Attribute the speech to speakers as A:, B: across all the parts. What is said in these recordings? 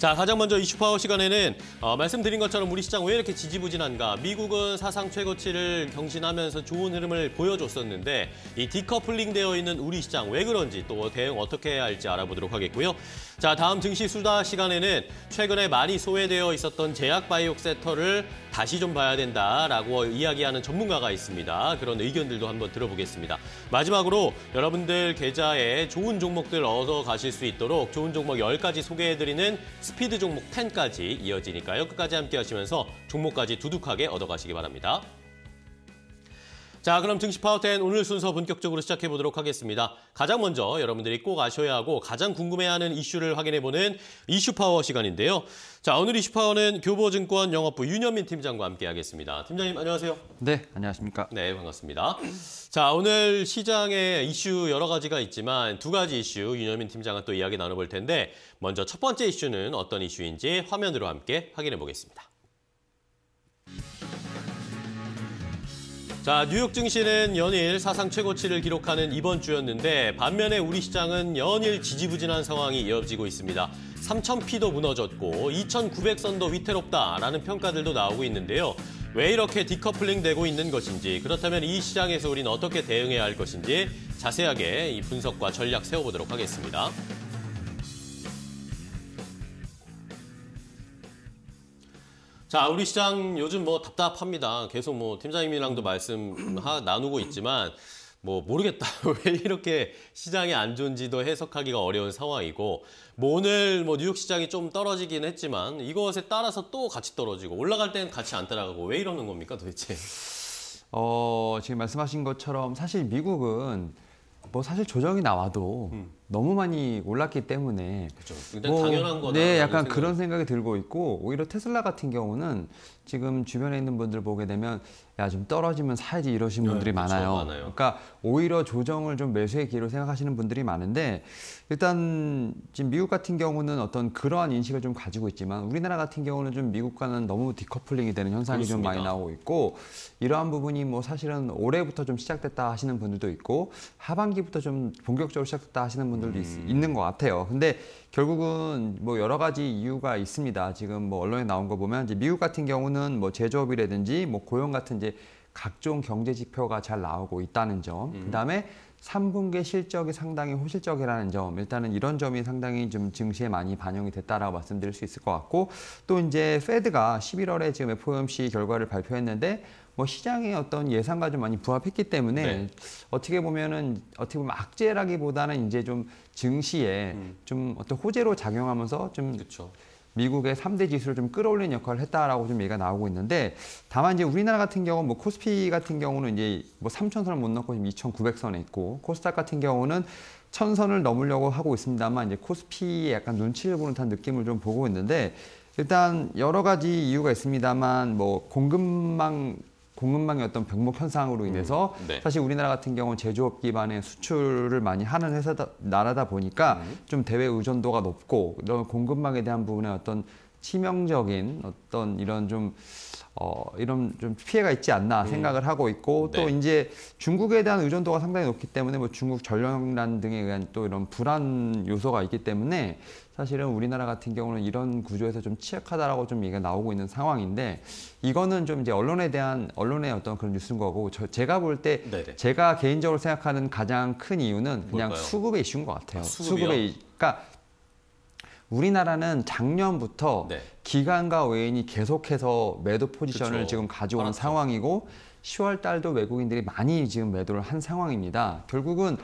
A: 자, 가장 먼저 이슈파워 시간에는 어, 말씀드린 것처럼 우리 시장 왜 이렇게 지지부진한가. 미국은 사상 최고치를 경신하면서 좋은 흐름을 보여줬었는데 이 디커플링되어 있는 우리 시장 왜 그런지 또 대응 어떻게 해야 할지 알아보도록 하겠고요. 자, 다음 증시 수다 시간에는 최근에 많이 소외되어 있었던 제약 바이오 섹터를 다시 좀 봐야 된다라고 이야기하는 전문가가 있습니다. 그런 의견들도 한번 들어보겠습니다. 마지막으로 여러분들 계좌에 좋은 종목들 얻어 가실 수 있도록 좋은 종목 10가지 소개해드리는 스피드 종목 10까지 이어지니까요. 끝까지 함께 하시면서 종목까지 두둑하게 얻어 가시기 바랍니다. 자, 그럼 증시 파워텐 오늘 순서 본격적으로 시작해 보도록 하겠습니다. 가장 먼저 여러분들이 꼭 아셔야 하고 가장 궁금해하는 이슈를 확인해 보는 이슈 파워 시간인데요. 자, 오늘 이슈 파워는 교보증권 영업부 윤현민 팀장과 함께 하겠습니다. 팀장님 안녕하세요. 네, 안녕하십니까? 네, 반갑습니다. 자, 오늘 시장의 이슈 여러 가지가 있지만 두 가지 이슈 윤현민 팀장과 또 이야기 나눠 볼 텐데 먼저 첫 번째 이슈는 어떤 이슈인지 화면으로 함께 확인해 보겠습니다. 자, 뉴욕 증시는 연일 사상 최고치를 기록하는 이번 주였는데 반면에 우리 시장은 연일 지지부진한 상황이 이어지고 있습니다. 3,000피도 무너졌고 2,900선도 위태롭다라는 평가들도 나오고 있는데요. 왜 이렇게 디커플링 되고 있는 것인지 그렇다면 이 시장에서 우린 어떻게 대응해야 할 것인지 자세하게 이 분석과 전략 세워보도록 하겠습니다. 자, 우리 시장 요즘 뭐 답답합니다. 계속 뭐 팀장님이랑도 말씀 하, 나누고 있지만 뭐 모르겠다. 왜 이렇게 시장이 안 좋은지도 해석하기가 어려운 상황이고 뭐 오늘 뭐 뉴욕 시장이 좀 떨어지긴 했지만 이것에 따라서 또 같이 떨어지고 올라갈 땐 같이 안 따라가고 왜 이러는 겁니까 도대체?
B: 어, 지금 말씀하신 것처럼 사실 미국은 뭐 사실 조정이 나와도 음. 너무 많이 올랐기 때문에 그렇죠. 뭐, 당연한 거다. 네, 약간 생각 그런 생각이 들고 있고 오히려 테슬라 같은 경우는 지금 주변에 있는 분들 보게 되면 야 좀 떨어지면 사야지 이러신 네, 분들이 그 많아요. 많아요. 그러니까 오히려 조정을 좀 매수의 기회로 생각하시는 분들이 많은데 일단 지금 미국 같은 경우는 어떤 그러한 인식을 좀 가지고 있지만 우리나라 같은 경우는 좀 미국과는 너무 디커플링이 되는 현상이 그렇습니다. 좀 많이 나오고 있고 이러한 부분이 뭐 사실은 올해부터 좀 시작됐다 하시는 분들도 있고 하반기부터 좀 본격적으로 시작됐다 하시는 분들 분들도 음. 있, 는것 같아요. 근데 결국은 뭐 여러 가지 이유가 있습니다. 지금 뭐 언론에 나온 거 보면 이제 미국 같은 경우는 뭐 제조업이라든지 뭐 고용 같은 이제 각종 경제 지표가 잘 나오고 있다는 점, 음. 그다음에 3분기 실적이 상당히 호실적이라는 점, 일단은 이런 점이 상당히 좀 증시에 많이 반영이 됐다라고 말씀드릴 수 있을 것 같고, 또 이제 페드가 11월에 지금 FOMC 결과를 발표했는데, 뭐 시장의 어떤 예상과 좀 많이 부합했기 때문에 네. 어떻게 보면은 어떻게 보면 악재라기보다는 이제 좀 증시에 음. 좀 어떤 호재로 작용하면서 좀 그쵸. 미국의 3대 지수를 좀끌어올린 역할을 했다라고 좀 얘기가 나오고 있는데 다만 이제 우리나라 같은 경우 뭐 코스피 같은 경우는 이제 뭐 3,000선을 못 넘고 지금 2,900선에 있고 코스닥 같은 경우는 1 0 0 0선을 넘으려고 하고 있습니다만 이제 코스피에 약간 눈치를 보는 듯한 느낌을 좀 보고 있는데 일단 여러 가지 이유가 있습니다만 뭐 공급망 공급망의 어떤 병목 현상으로 음, 인해서 음, 네. 사실 우리나라 같은 경우는 제조업 기반의 수출을 많이 하는 회사다 나라다 보니까 음. 좀 대외 의존도가 높고 이런 공급망에 대한 부분에 어떤 치명적인 어떤 이런 좀 어, 이런 좀 피해가 있지 않나 음. 생각을 음. 하고 있고 네. 또 이제 중국에 대한 의존도가 상당히 높기 때문에 뭐 중국 전력난 등에 의한 또 이런 불안 요소가 있기 때문에 사실은 우리나라 같은 경우는 이런 구조에서 좀 취약하다라고 좀 얘기가 나오고 있는 상황인데 이거는 좀 이제 언론에 대한 언론의 어떤 그런 뉴스인 거고 저, 제가 볼때 네, 네. 제가 개인적으로 생각하는 가장 큰 이유는 그냥 뭘까요? 수급의 이슈인 것 같아요. 아, 수급의 그러니까 우리나라는 작년부터 네. 기관과 외인이 계속해서 매도 포지션을 그쵸. 지금 가져오는 상황이고 10월 달도 외국인들이 많이 지금 매도를 한 상황입니다. 결국은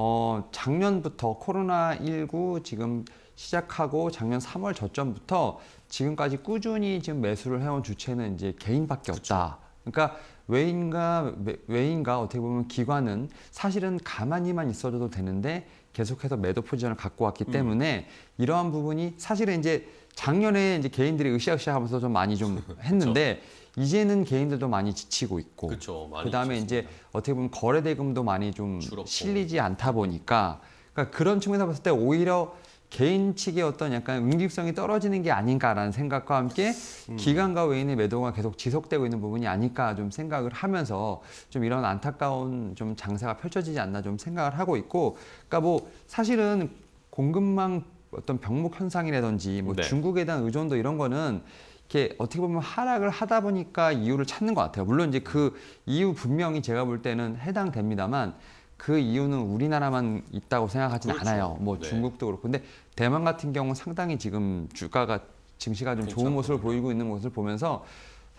B: 어, 작년부터 코로나19 지금 시작하고 작년 3월 저점부터 지금까지 꾸준히 지금 매수를 해온 주체는 이제 개인밖에 없다. 그쵸. 그러니까 외인과 외인과 어떻게 보면 기관은 사실은 가만히만 있어줘도 되는데 계속해서 매도 포지션을 갖고 왔기 음. 때문에 이러한 부분이 사실은 이제 작년에 이제 개인들이 으쌰으쌰하면서 좀 많이 좀 했는데 이제는 개인들도 많이 지치고 있고 그쵸, 많이 그다음에 지쳤습니다. 이제 어떻게 보면 거래 대금도 많이 좀 줄었고. 실리지 않다 보니까 음. 그러니까 그런 측면에서 봤을 때 오히려 개인 측의 어떤 약간 응집성이 떨어지는 게 아닌가라는 생각과 함께 음. 기관과 외인의 매도가 계속 지속되고 있는 부분이 아닐까 좀 생각을 하면서 좀 이런 안타까운 좀장사가 펼쳐지지 않나 좀 생각을 하고 있고 그러니까 뭐 사실은 공급망 어떤 병목 현상이라든지 뭐 네. 중국에 대한 의존도 이런 거는 이렇게 어떻게 보면 하락을 하다 보니까 이유를 찾는 것 같아요. 물론 이제 그 이유 분명히 제가 볼 때는 해당됩니다만 그 이유는 우리나라만 있다고 생각하진 그렇죠. 않아요. 뭐 네. 중국도 그렇고. 근데 대만 같은 경우는 상당히 지금 주가가 증시가 좀 괜찮군요. 좋은 모습을 보이고 있는 것을 보면서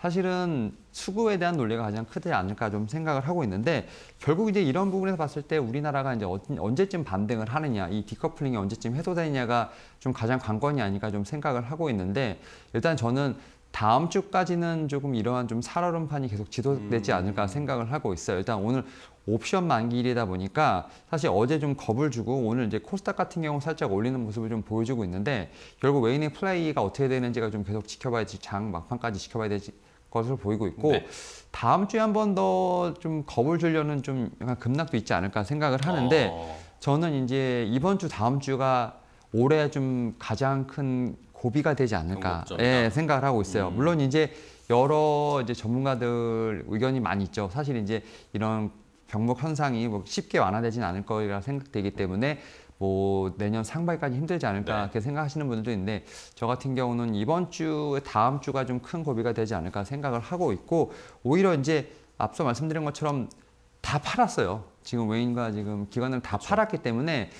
B: 사실은 수급에 대한 논리가 가장 크지 않을까 좀 생각을 하고 있는데 결국 이제 이런 부분에서 봤을 때 우리나라가 이제 언제쯤 반등을 하느냐 이 디커플링이 언제쯤 해소되느냐가 좀 가장 관건이 아닌가좀 생각을 하고 있는데 일단 저는 다음 주까지는 조금 이러한 좀 살얼음판이 계속 지속되지 음. 않을까 생각을 하고 있어요. 일단 오늘 옵션 만기일이다 보니까 사실 어제 좀 겁을 주고 오늘 이제 코스닥 같은 경우 살짝 올리는 모습을 좀 보여주고 있는데 결국 웨인의 플레이가 어떻게 되는지가 좀 계속 지켜봐야지 장 막판까지 지켜봐야 될 것으로 보이고 있고 네. 다음 주에 한 번 더 좀 겁을 주려는 좀 약간 급락도 있지 않을까 생각을 하는데 어... 저는 이제 이번 주 다음 주가 올해 좀 가장 큰 고비가 되지 않을까 예, 생각을 하고 있어요. 음. 물론 이제 여러 이제 전문가들 의견이 많이 있죠. 사실 이제 이런 병목 현상이 뭐 쉽게 완화되지는 않을 거라 생각되기 때문에 뭐 내년 상반기까지 힘들지 않을까 네. 이렇게 생각하시는 분들도 있는데 저 같은 경우는 이번 주 다음 주가 좀 큰 고비가 되지 않을까 생각을 하고 있고 오히려 이제 앞서 말씀드린 것처럼 다 팔았어요. 지금 외인과 지금 기관을 다 그렇죠. 팔았기 때문에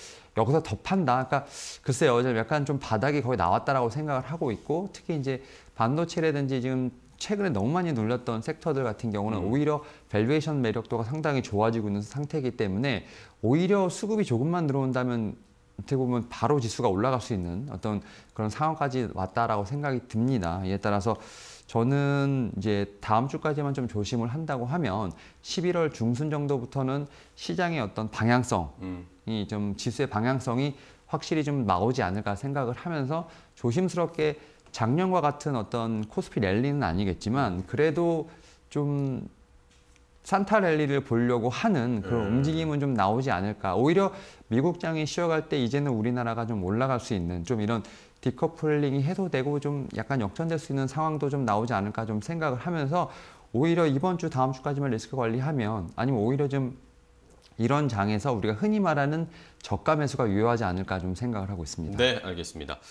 B: 여기서 더 판다. 그러니까 글쎄요, 좀 약간 좀 바닥이 거의 나왔다라고 생각을 하고 있고 특히 이제 반도체라든지 지금 최근에 너무 많이 눌렸던 섹터들 같은 경우는 음. 오히려 밸류에이션 매력도가 상당히 좋아지고 있는 상태이기 때문에 오히려 수급이 조금만 들어온다면 어떻게 보면 바로 지수가 올라갈 수 있는 어떤 그런 상황까지 왔다라고 생각이 듭니다. 이에 따라서 저는 이제 다음 주까지만 좀 조심을 한다고 하면 11월 중순 정도부터는 시장의 어떤 방향성이 음. 좀 지수의 방향성이 확실히 좀 나오지 않을까 생각을 하면서 조심스럽게 작년과 같은 어떤 코스피 랠리는 아니겠지만 그래도 좀 산타 랠리를 보려고 하는 그런 음. 움직임은 좀 나오지 않을까. 오히려 미국장이 쉬어갈 때 이제는 우리나라가 좀 올라갈 수 있는 좀 이런 디커플링이 해소되고 좀 약간 역전될 수 있는 상황도 좀 나오지 않을까 좀 생각을 하면서 오히려 이번 주 다음 주까지만 리스크 관리하면 아니면 오히려 좀 이런 장에서 우리가 흔히 말하는 저가 매수가 유효하지 않을까 좀 생각을 하고 있습니다. 네,
A: 알겠습니다.